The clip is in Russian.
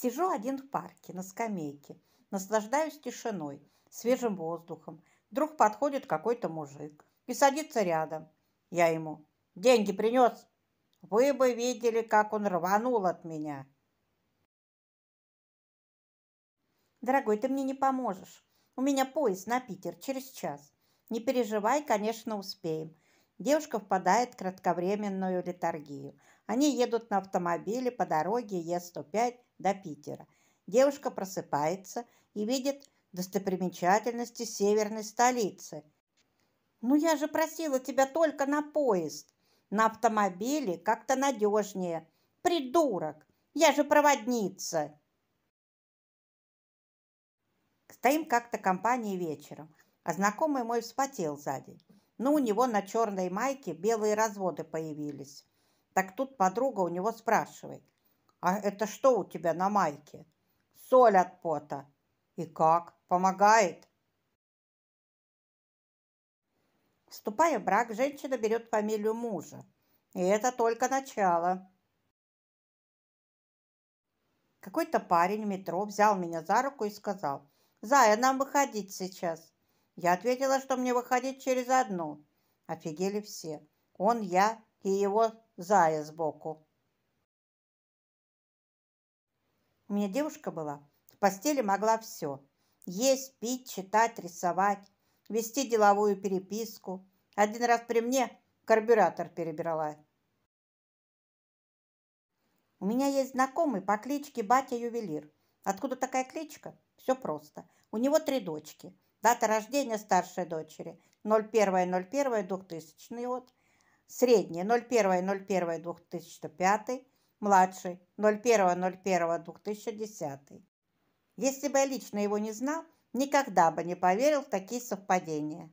Сижу один в парке, на скамейке, наслаждаюсь тишиной, свежим воздухом. Вдруг подходит какой-то мужик и садится рядом. Я ему «Деньги принес?» Вы бы видели, как он рванул от меня. Дорогой, ты мне не поможешь. У меня поезд на Питер через час. Не переживай, конечно, успеем. Девушка впадает в кратковременную летаргию – они едут на автомобиле по дороге Е105 до Питера. Девушка просыпается и видит достопримечательности северной столицы. «Ну я же просила тебя только на поезд. На автомобиле как-то надежнее. Придурок! Я же проводница!» Стоим как-то компанией вечером, а знакомый мой вспотел сзади, Но у него на черной майке белые разводы появились. Так тут подруга у него спрашивает, а это что у тебя на майке? Соль от пота. И как? Помогает? Вступая в брак, женщина берет фамилию мужа. И это только начало. Какой-то парень в метро взял меня за руку и сказал, «Зая, нам выходить сейчас». Я ответила, что мне выходить через одну. Офигели все. Он, я и его зая сбоку. У меня девушка была. В постели могла все. Есть, пить, читать, рисовать, вести деловую переписку. Один раз при мне карбюратор перебрала. У меня есть знакомый по кличке Батя Ювелир. Откуда такая кличка? Все просто. У него три дочки. Дата рождения старшей дочери 01.01.2000 год. Средний 01.01.2005, младший 01.01.2010. Если бы я лично его не знал, никогда бы не поверил в такие совпадения.